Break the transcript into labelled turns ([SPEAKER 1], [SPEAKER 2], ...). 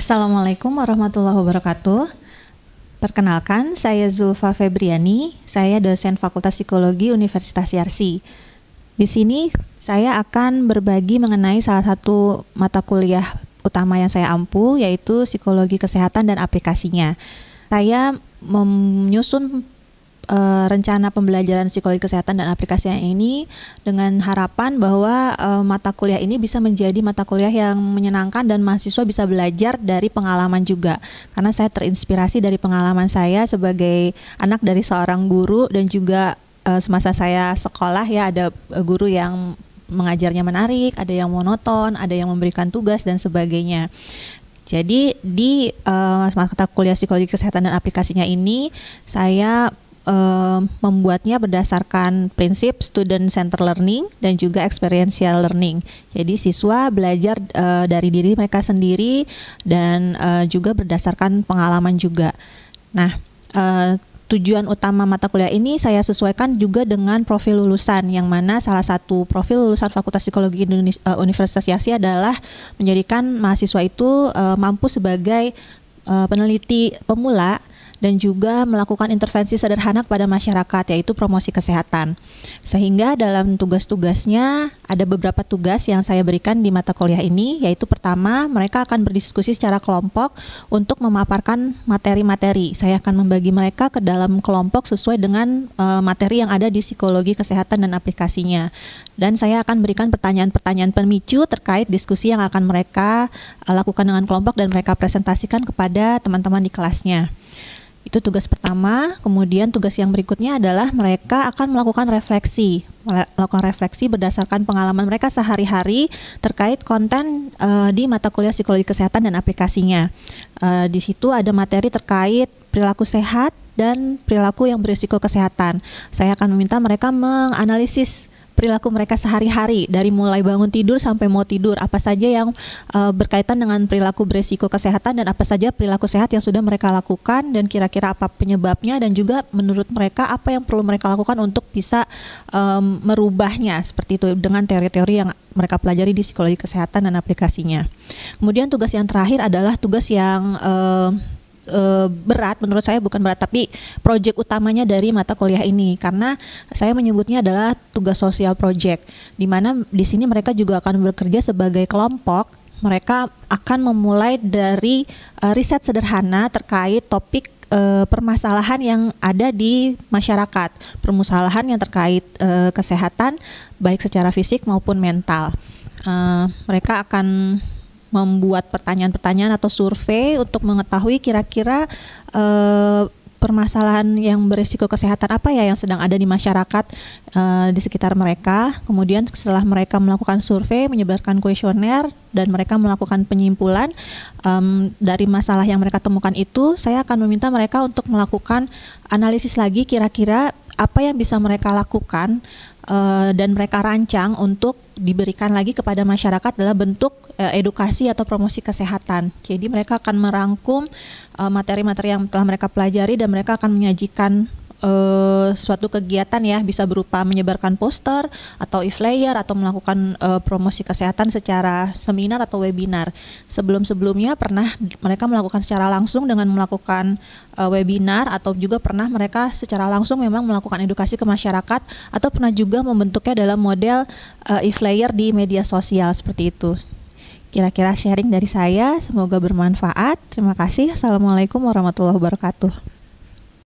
[SPEAKER 1] Assalamualaikum warahmatullahi wabarakatuh. Perkenalkan, saya Zulfa Febriani, saya dosen Fakultas Psikologi Universitas Yarsi. Di sini saya akan berbagi mengenai salah satu mata kuliah utama yang saya ampuh, yaitu psikologi kesehatan dan aplikasinya. Saya menyusun uh, rencana pembelajaran psikologi kesehatan dan aplikasinya ini dengan harapan bahwa uh, mata kuliah ini bisa menjadi mata kuliah yang menyenangkan dan mahasiswa bisa belajar dari pengalaman juga. Karena saya terinspirasi dari pengalaman saya sebagai anak dari seorang guru dan juga uh, semasa saya sekolah ya ada guru yang mengajarnya menarik, ada yang monoton, ada yang memberikan tugas dan sebagainya. Jadi di uh, mata kuliah psikologi kesehatan dan aplikasinya ini saya uh, membuatnya berdasarkan prinsip student center learning dan juga experiential learning. Jadi siswa belajar uh, dari diri mereka sendiri dan uh, juga berdasarkan pengalaman juga. Nah, uh, tujuan utama mata kuliah ini saya sesuaikan juga dengan profil lulusan yang mana salah satu profil lulusan Fakultas Psikologi Indonesia, Universitas Yasi adalah menjadikan mahasiswa itu uh, mampu sebagai uh, peneliti pemula dan juga melakukan intervensi sederhana kepada masyarakat yaitu promosi kesehatan. Sehingga dalam tugas-tugasnya ada beberapa tugas yang saya berikan di mata kuliah ini yaitu pertama mereka akan berdiskusi secara kelompok untuk memaparkan materi-materi. Saya akan membagi mereka ke dalam kelompok sesuai dengan uh, materi yang ada di psikologi kesehatan dan aplikasinya. Dan saya akan berikan pertanyaan-pertanyaan pemicu terkait diskusi yang akan mereka eh, lakukan dengan kelompok dan mereka presentasikan kepada teman-teman di kelasnya. Itu tugas pertama. Kemudian tugas yang berikutnya adalah mereka akan melakukan refleksi, melakukan refleksi berdasarkan pengalaman mereka sehari-hari terkait konten uh, di mata kuliah psikologi kesehatan dan aplikasinya. Uh, di situ ada materi terkait perilaku sehat dan perilaku yang berisiko kesehatan. Saya akan meminta mereka menganalisis perilaku mereka sehari-hari dari mulai bangun tidur sampai mau tidur apa saja yang uh, berkaitan dengan perilaku beresiko kesehatan dan apa saja perilaku sehat yang sudah mereka lakukan dan kira-kira apa penyebabnya dan juga menurut mereka apa yang perlu mereka lakukan untuk bisa um, merubahnya seperti itu dengan teori-teori yang mereka pelajari di psikologi kesehatan dan aplikasinya. Kemudian tugas yang terakhir adalah tugas yang uh, Eh, berat menurut saya bukan berat tapi proyek utamanya dari mata kuliah ini karena saya menyebutnya adalah tugas sosial proyek di mana di sini mereka juga akan bekerja sebagai kelompok mereka akan memulai dari uh, riset sederhana terkait topik E, permasalahan yang ada di masyarakat, permasalahan yang terkait e, kesehatan baik secara fisik maupun mental. e, mereka akan membuat pertanyaan-pertanyaan atau survei untuk mengetahui kira-kira eh, permasalahan yang berisiko kesehatan apa ya yang sedang ada di masyarakat uh, di sekitar mereka. Kemudian setelah mereka melakukan survei, menyebarkan kuesioner dan mereka melakukan penyimpulan um, dari masalah yang mereka temukan itu, saya akan meminta mereka untuk melakukan analisis lagi kira-kira apa yang bisa mereka lakukan uh, dan mereka rancang untuk diberikan lagi kepada masyarakat adalah bentuk uh, edukasi atau promosi kesehatan. Jadi mereka akan merangkum eh, materi-materi uh, materi -materi yang telah mereka pelajari dan mereka akan menyajikan uh, suatu kegiatan ya bisa berupa menyebarkan poster atau e-flyer atau melakukan uh, promosi kesehatan secara seminar atau webinar. Sebelum-sebelumnya pernah mereka melakukan secara langsung dengan melakukan uh, webinar atau juga pernah mereka secara langsung memang melakukan edukasi ke masyarakat atau pernah juga membentuknya dalam model uh, e-flyer di media sosial seperti itu. Kira-kira sharing dari saya, semoga bermanfaat. Terima kasih. Assalamualaikum warahmatullahi wabarakatuh.